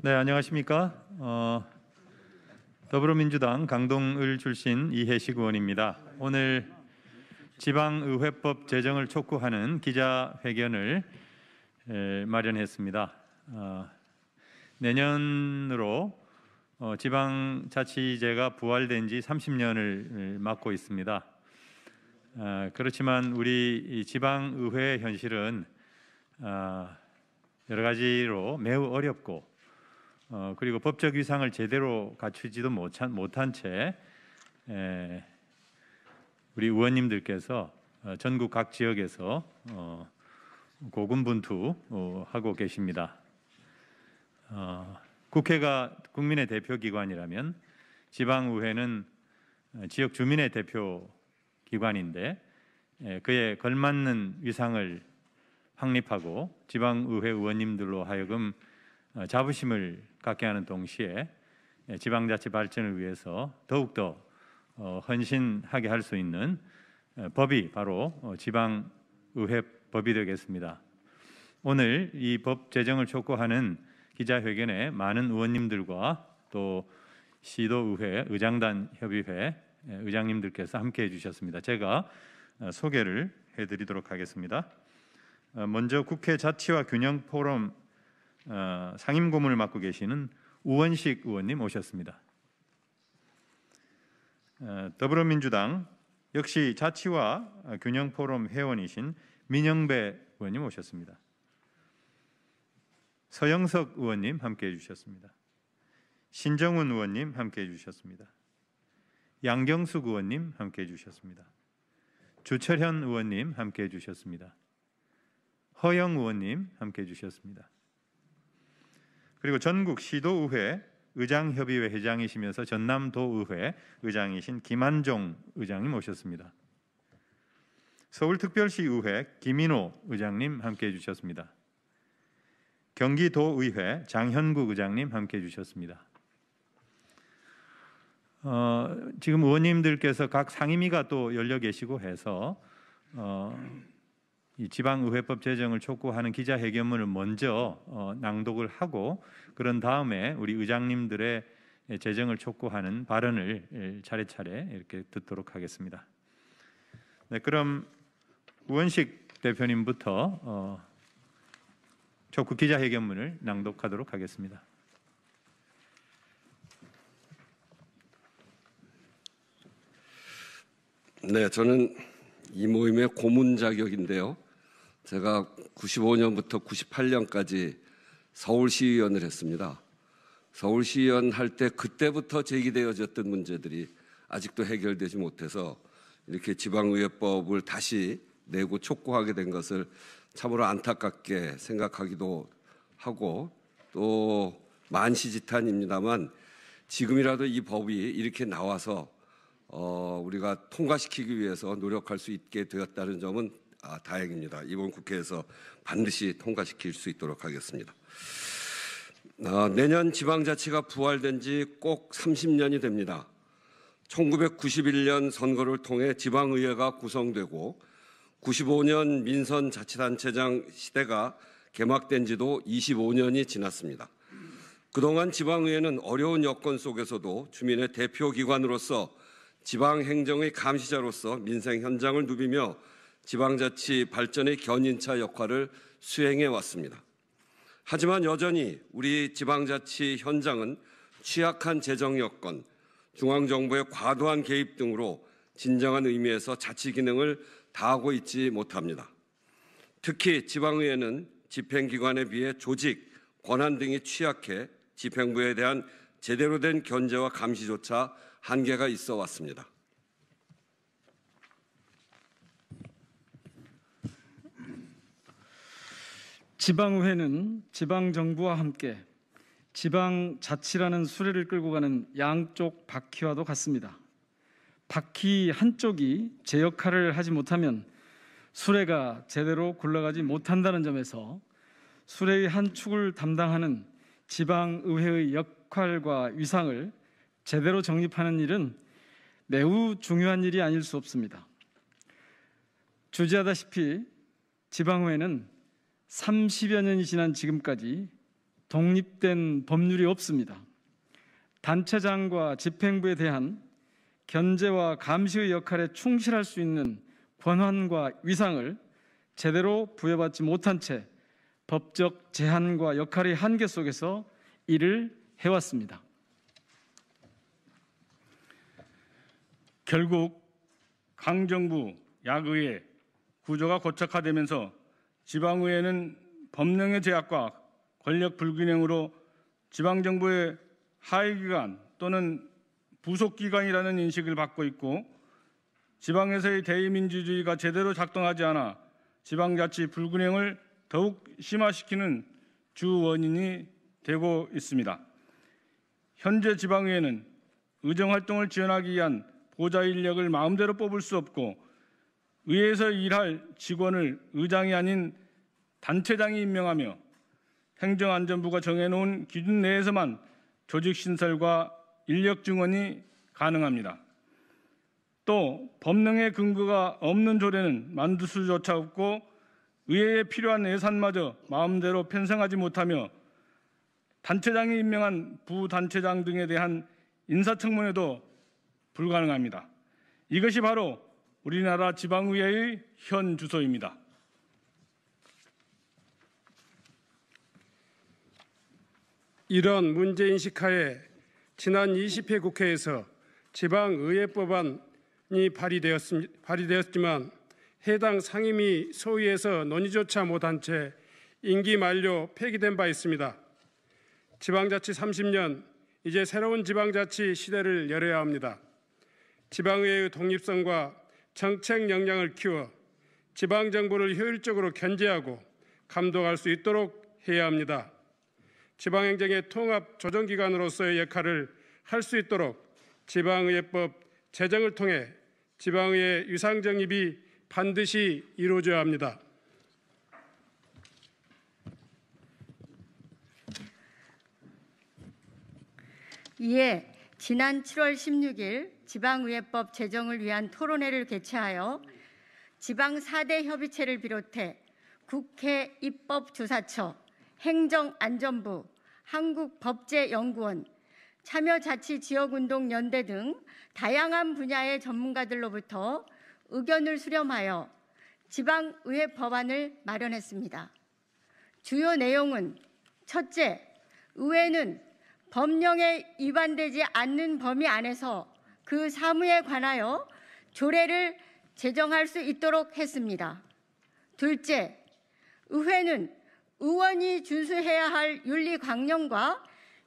네, 안녕하십니까? 어, 더불어민주당 강동을 출신 이해식 의원입니다. 오늘 지방의회법 제정을 촉구하는 기자회견을 에, 마련했습니다. 어, 내년으로 어, 지방자치제가 부활된 지 30년을 맞고 있습니다. 어, 그렇지만 우리 지방의회 현실은 어, 여러 가지로 매우 어렵고 어, 그리고 법적 위상을 제대로 갖추지도 못한, 못한 채 에, 우리 의원님들께서 어, 전국 각 지역에서 어, 고군분투 어, 하고 계십니다. 어, 국회가 국민의 대표 기관이라면 지방의회는 어, 지역 주민의 대표 기관인데 에, 그에 걸맞는 위상을 확립하고 지방의회 의원님들로 하여금 어, 자부심을 갖게 하는 동시에 예, 지방자치 발전을 위해서 더욱더 어, 헌신하게 할 수 있는 어, 법이 바로 지방의회 법이 되겠습니다. 오늘 이 법 제정을 촉구하는 기자회견에 많은 의원님들과 또 시도의회, 의장단 협의회 예, 의장님들께서 함께해 주셨습니다. 제가 소개를 해드리도록 하겠습니다. 먼저 국회 자치와 균형 포럼 어, 상임 고문을 맡고 계시는 우원식 의원님 오셨습니다. 어, 더불어민주당 역시 자치와 균형 포럼 회원이신 민영배 의원님 오셨습니다. 서영석 의원님 함께 해주셨습니다. 신정훈 의원님 함께 해주셨습니다. 양경숙 의원님 함께 해주셨습니다. 주철현 의원님 함께 해주셨습니다. 허영 의원님 함께 해주셨습니다. 그리고 전국 시도의회 의장협의회 회장이시면서 전남도의회 의장이신 김한종 의장님 오셨습니다 서울특별시의회 김인호 의장님 함께해 주셨습니다. 경기도의회 장현국 의장님 함께해 주셨습니다. 어, 지금 의원님들께서 각 상임위가 또 열려 계시고 해서 어, 지방의회법 제정을 촉구하는 기자회견문을 먼저 어, 낭독을 하고 그런 다음에 우리 의장님들의 제정을 촉구하는 발언을 예, 차례차례 이렇게 듣도록 하겠습니다. 네, 그럼 우원식 대표님부터 어, 촉구 기자회견문을 낭독하도록 하겠습니다. 네, 저는 이 모임의 고문 자격인데요. 제가 95년부터 98년까지 서울시의원을 했습니다. 서울시의원 할 때 그때부터 제기되어졌던 문제들이 아직도 해결되지 못해서 이렇게 지방의회법을 다시 내고 촉구하게 된 것을 참으로 안타깝게 생각하기도 하고 또 만시지탄입니다만 지금이라도 이 법이 이렇게 나와서 어, 우리가 통과시키기 위해서 노력할 수 있게 되었다는 점은 아, 다행입니다. 이번 국회에서 반드시 통과시킬 수 있도록 하겠습니다. 아, 내년 지방자치가 부활된 지 꼭 30년이 됩니다. 1991년 선거를 통해 지방의회가 구성되고 95년 민선 자치단체장 시대가 개막된 지도 25년이 지났습니다. 그동안 지방의회는 어려운 여건 속에서도 주민의 대표기관으로서 지방행정의 감시자로서 민생 현장을 누비며 지방자치 발전의 견인차 역할을 수행해 왔습니다. 하지만 여전히 우리 지방자치 현장은 취약한 재정 여건, 중앙정부의 과도한 개입 등으로 진정한 의미에서 자치 기능을 다하고 있지 못합니다. 특히 지방의회는 집행기관에 비해 조직, 권한 등이 취약해 집행부에 대한 제대로 된 견제와 감시조차 한계가 있어 왔습니다. 지방의회는 지방정부와 함께 지방자치라는 수레를 끌고 가는 양쪽 바퀴와도 같습니다. 바퀴 한쪽이 제 역할을 하지 못하면 수레가 제대로 굴러가지 못한다는 점에서 수레의 한 축을 담당하는 지방의회의 역, 할 역할과 위상을 제대로 정립하는 일은 매우 중요한 일이 아닐 수 없습니다. 주지하다시피 지방회는 30여 년이 지난 지금까지 독립된 법률이 없습니다. 단체장과 집행부에 대한 견제와 감시의 역할에 충실할 수 있는 권한과 위상을 제대로 부여받지 못한 채 법적 제한과 역할의 한계 속에서 이를 해왔습니다. 결국 강정부, 약의회 구조가 고착화되면서 지방의회는 법령의 제약과 권력 불균형으로 지방정부의 하위기관 또는 부속기관이라는 인식을 받고 있고 지방에서의 대의민주주의가 제대로 작동하지 않아 지방자치 불균형을 더욱 심화시키는 주 원인이 되고 있습니다. 현재 지방의회는 의정 활동을 지원하기 위한 보좌 인력을 마음대로 뽑을 수 없고 의회에서 일할 직원을 의장이 아닌 단체장이 임명하며 행정안전부가 정해놓은 기준 내에서만 조직 신설과 인력 증원이 가능합니다. 또 법령의 근거가 없는 조례는 만들 수조차 없고 의회에 필요한 예산마저 마음대로 편성하지 못하며 단체장이 임명한 부단체장 등에 대한 인사청문회도 불가능합니다. 이것이 바로 우리나라 지방의회의 현 주소입니다. 이런 문제인식 하에 지난 20회 국회에서 지방의회법안이 발의되었지만 해당 상임위 소위에서 논의조차 못한 채 임기 만료 폐기된 바 있습니다. 지방자치 30년, 이제 새로운 지방자치 시대를 열어야 합니다. 지방의회 독립성과 정책 역량을 키워 지방정부를 효율적으로 견제하고 감독할 수 있도록 해야 합니다. 지방행정의 통합 조정기관으로서의 역할을 할 수 있도록 지방의회법 제정을 통해 지방의회 유상정립이 반드시 이루어져야 합니다. 이에 지난 7월 16일 지방의회법 제정을 위한 토론회를 개최하여 지방 4대 협의체를 비롯해 국회 입법조사처, 행정안전부, 한국법제연구원, 참여자치지역운동연대 등 다양한 분야의 전문가들로부터 의견을 수렴하여 지방의회 법안을 마련했습니다. 주요 내용은 첫째, 의회는 법령에 위반되지 않는 범위 안에서 그 사무에 관하여 조례를 제정할 수 있도록 했습니다. 둘째, 의회는 의원이 준수해야 할 윤리 강령과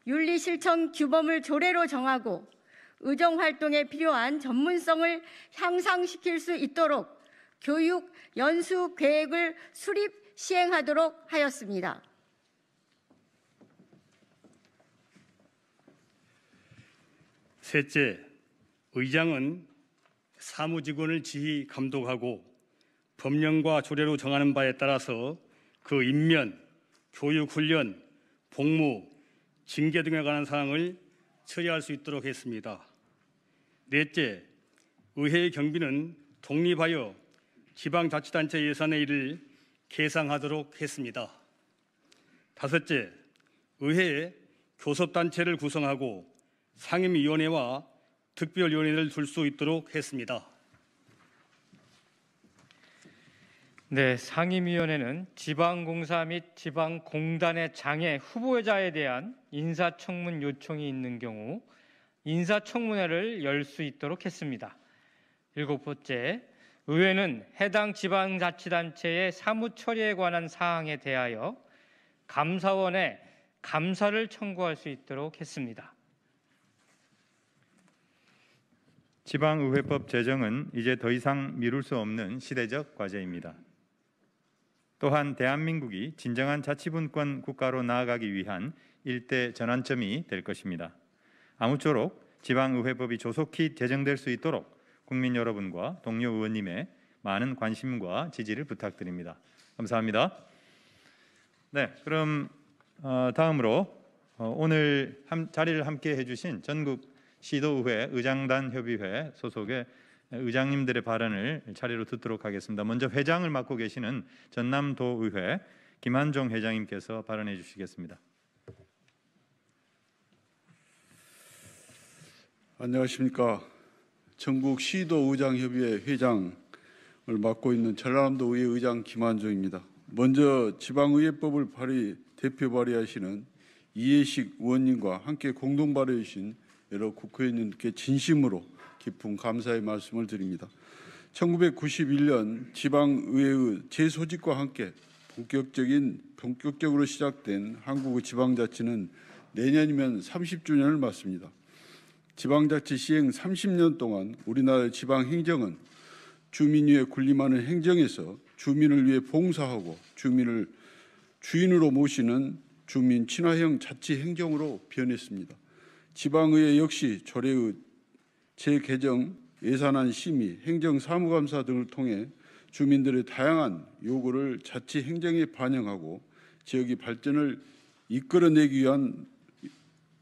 윤리 실천 규범을 조례로 정하고 의정 활동에 필요한 전문성을 향상시킬 수 있도록 교육 연수 계획을 수립 시행하도록 하였습니다. 셋째, 의장은 사무직원을 지휘 감독하고 법령과 조례로 정하는 바에 따라서 그 인면, 교육 훈련, 복무, 징계 등에 관한 사항을 처리할 수 있도록 했습니다. 넷째, 의회의 경비는 독립하여 지방자치단체 예산의 일을 계상하도록 했습니다. 다섯째, 의회에 교섭단체를 구성하고 상임위원회와 특별위원회를 둘 수 있도록 했습니다. 네, 상임위원회는 지방공사 및 지방공단의 장애 후보자에 대한 인사청문 요청이 있는 경우 인사청문회를 열 수 있도록 했습니다. 일곱 번째, 의회는 해당 지방자치단체의 사무 처리에 관한 사항에 대하여 감사원에 감사를 청구할 수 있도록 했습니다. 지방의회법 제정은 이제 더 이상 미룰 수 없는 시대적 과제입니다. 또한 대한민국이 진정한 자치분권 국가로 나아가기 위한 일대 전환점이 될 것입니다. 아무쪼록 지방의회법이 조속히 제정될 수 있도록 국민 여러분과 동료 의원님의 많은 관심과 지지를 부탁드립니다. 감사합니다. 네, 그럼 어, 다음으로 어, 오늘 자리를 함께 해주신 전국 시도의회 의장단 협의회 소속의 의장님들의 발언을 차례로 듣도록 하겠습니다. 먼저 회장을 맡고 계시는 전남도의회 김한종 회장님께서 발언해 주시겠습니다. 안녕하십니까. 전국 시도의장협의회 회장을 맡고 있는 전라남도의회 의장 김한종입니다. 먼저 지방의회법을 발의, 대표 발의하시는 이해식 의원님과 함께 공동 발의하신 여러 국회의원님께 진심으로 깊은 감사의 말씀을 드립니다. 1991년 지방의회의 재소집과 함께 본격적인 본격적으로 시작된 한국의 지방자치는 내년이면 30주년을 맞습니다. 지방자치 시행 30년 동안 우리나라의 지방행정은 주민 위에 군림하는 행정에서 주민을 위해 봉사하고 주민을 주인으로 모시는 주민 친화형 자치 행정으로 변했습니다. 지방의회 역시 조례의 재개정 예산안 심의, 행정사무감사 등을 통해 주민들의 다양한 요구를 자치 행정에 반영하고 지역의 발전을 이끌어내기 위한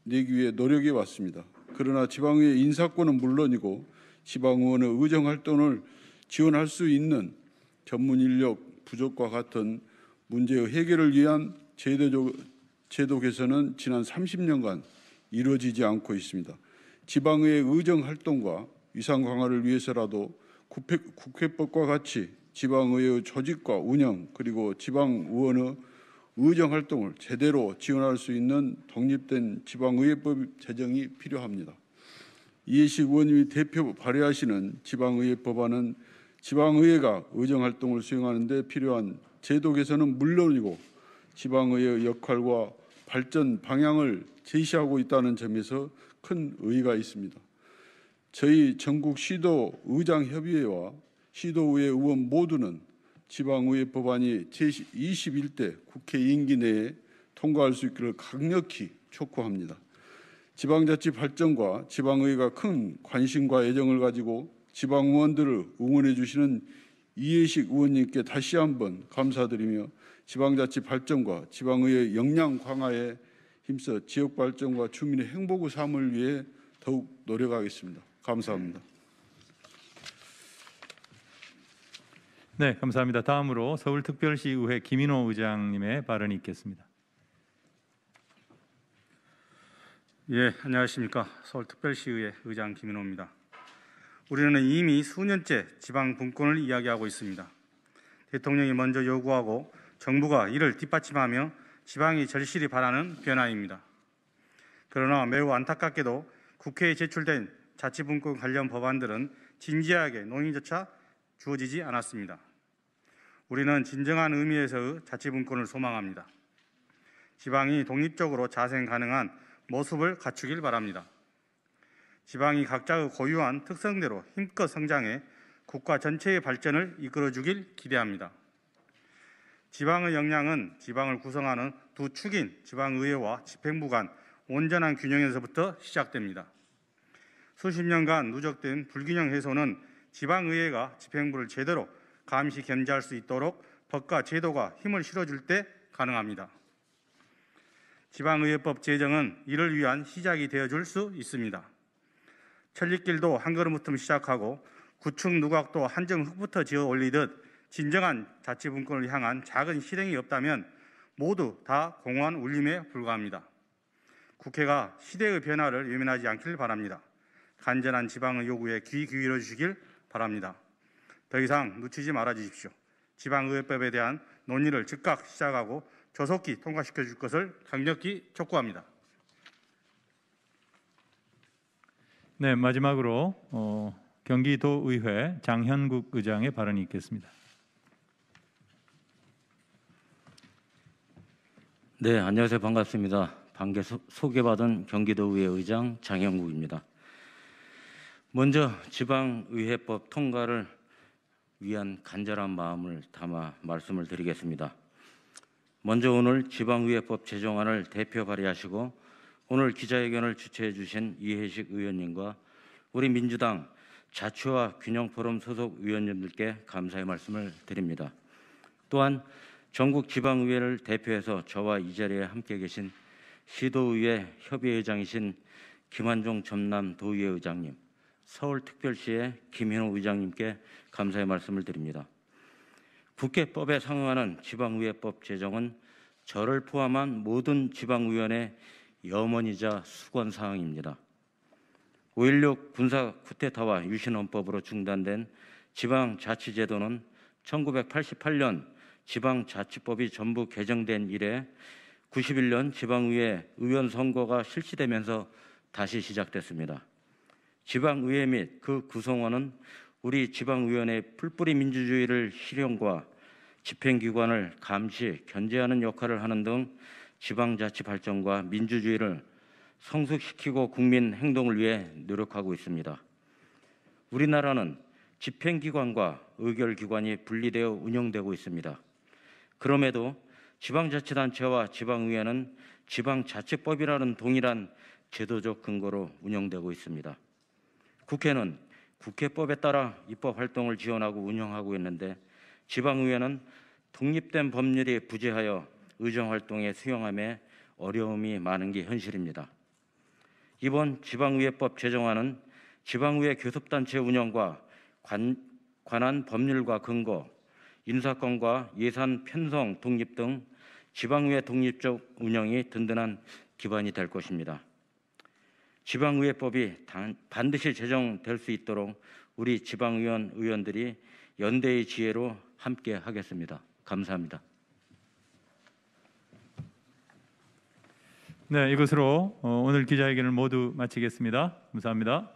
내기 위해 노력해 왔습니다. 그러나 지방의 인사권은 물론이고 지방의원의 의정활동을 지원할 수 있는 전문 인력 부족과 같은 문제의 해결을 위한 제도 제도 개선은 지난 30년간 이루어지지 않고 있습니다. 지방의 의정 활동과 위상 강화를 위해서라도 국회, 법과 같이 지방의 조직과 운영 그리고 지방의원의 의정 활동을 제대로 지원할 수 있는 독립된 지방의회법 제정이 필요합니다. 이해식 의원님이 대표 발의하시는 지방의회 법안은 지방의회가 의정 활동을 수행하는 데 필요한 제도 개선은 물론이고 지방의회 역할과 발전 방향을 제시하고 있다는 점에서 큰 의의가 있습니다. 저희 전국 시도 의장 협의회와 시도의회 의원 모두는 지방의회 법안이 제21대 국회 임기 내에 통과할 수 있기를 강력히 촉구합니다. 지방자치 발전과 지방의회가 큰 관심과 애정을 가지고 지방 의원들을 응원해 주시는 이해식 의원님께 다시 한번 감사드리며 지방자치 발전과 지방의회 역량 강화에 힘써 지역 발전과 주민의 행복을 삼을 위해 더욱 노력하겠습니다. 감사합니다. 네, 감사합니다. 다음으로 서울특별시의회 김인호 의장님의 발언이 있겠습니다. 예, 안녕하십니까. 서울특별시의회 의장 김인호입니다. 우리는 이미 수년째 지방 분권을 이야기하고 있습니다. 대통령이 먼저 요구하고 정부가 이를 뒷받침하며 지방이 절실히 바라는 변화입니다. 그러나 매우 안타깝게도 국회에 제출된 자치분권 관련 법안들은 진지하게 논의조차 주어지지 않았습니다. 우리는 진정한 의미에서의 자치분권을 소망합니다. 지방이 독립적으로 자생 가능한 모습을 갖추길 바랍니다. 지방이 각자의 고유한 특성대로 힘껏 성장해 국가 전체의 발전을 이끌어주길 기대합니다. 지방의 역량은 지방을 구성하는 두 축인 지방의회와 집행부 간 온전한 균형에서부터 시작됩니다. 수십 년간 누적된 불균형 해소는 지방의회가 집행부를 제대로 감시 견제할 수 있도록 법과 제도가 힘을 실어줄 때 가능합니다. 지방의회법 제정은 이를 위한 시작이 되어줄 수 있습니다. 천리길도 한 걸음부터 시작하고 구축 누각도 한정 흙부터 지어 올리듯 진정한 자치분권을 향한 작은 실행이 없다면 모두 다 공허한 울림에 불과합니다. 국회가 시대의 변화를 외면하지 않길 바랍니다. 간절한 지방의 요구에 귀 기울여 주시길 바랍니다. 더 이상 놓치지 말아 주십시오. 지방의회법에 대한 논의를 즉각 시작하고 조속히 통과시켜 줄 것을 강력히 촉구합니다. 네, 마지막으로 어, 경기도의회 장현국 의장의 발언이 있겠습니다. 네, 안녕하세요. 반갑습니다. 방개 소개받은 경기도의회 의장 장영국입니다. 먼저 지방의회법 통과를 위한 간절한 마음을 담아 말씀을 드리겠습니다. 먼저 오늘 지방의회법 제정안을 대표 발의하시고 오늘 기자회견을 주최해 주신 이혜식 의원님과 우리 민주당 자치와 균형포럼 소속 의원님들께 감사의 말씀을 드립니다. 또한 전국 지방의회를 대표해서 저와 이 자리에 함께 계신 시도의회 협의회장이신 김한종 전남 도의회 의장님, 서울특별시의 김현우 의장님께 감사의 말씀을 드립니다. 국회법에 상응하는 지방의회법 제정은 저를 포함한 모든 지방의원의 염원이자 수건 사항입니다. 5.16 군사 쿠데타와 유신헌법으로 중단된 지방자치제도는 1988년 지방자치법이 전부 개정된 이래 91년 지방의회 의원 선거가 실시되면서 다시 시작됐습니다. 지방의회 및 그 구성원은 우리 지방의원의 풀뿌리 민주주의를 실현과 집행기관을 감시, 견제하는 역할을 하는 등 지방자치 발전과 민주주의를 성숙시키고 국민 행동을 위해 노력하고 있습니다. 우리나라는 집행기관과 의결기관이 분리되어 운영되고 있습니다. 그럼에도 지방자치단체와 지방의회는 지방자치법이라는 동일한 제도적 근거로 운영되고 있습니다. 국회는 국회법에 따라 입법 활동을 지원하고 운영하고 있는데 지방의회는 독립된 법률이 부재하여 의정 활동의 수용함에 어려움이 많은 게 현실입니다. 이번 지방의회법 제정안은 지방의회 교섭단체 운영과 관, 관한 법률과 근거, 인사권과 예산 편성 독립 등 지방의회 독립적 운영이 든든한 기반이 될 것입니다. 지방의회법이 반드시 제정될 수 있도록 우리 지방의원 의원들이 연대의 지혜로 함께 하겠습니다. 감사합니다. 네, 이것으로 어, 오늘 기자회견을 모두 마치겠습니다. 감사합니다.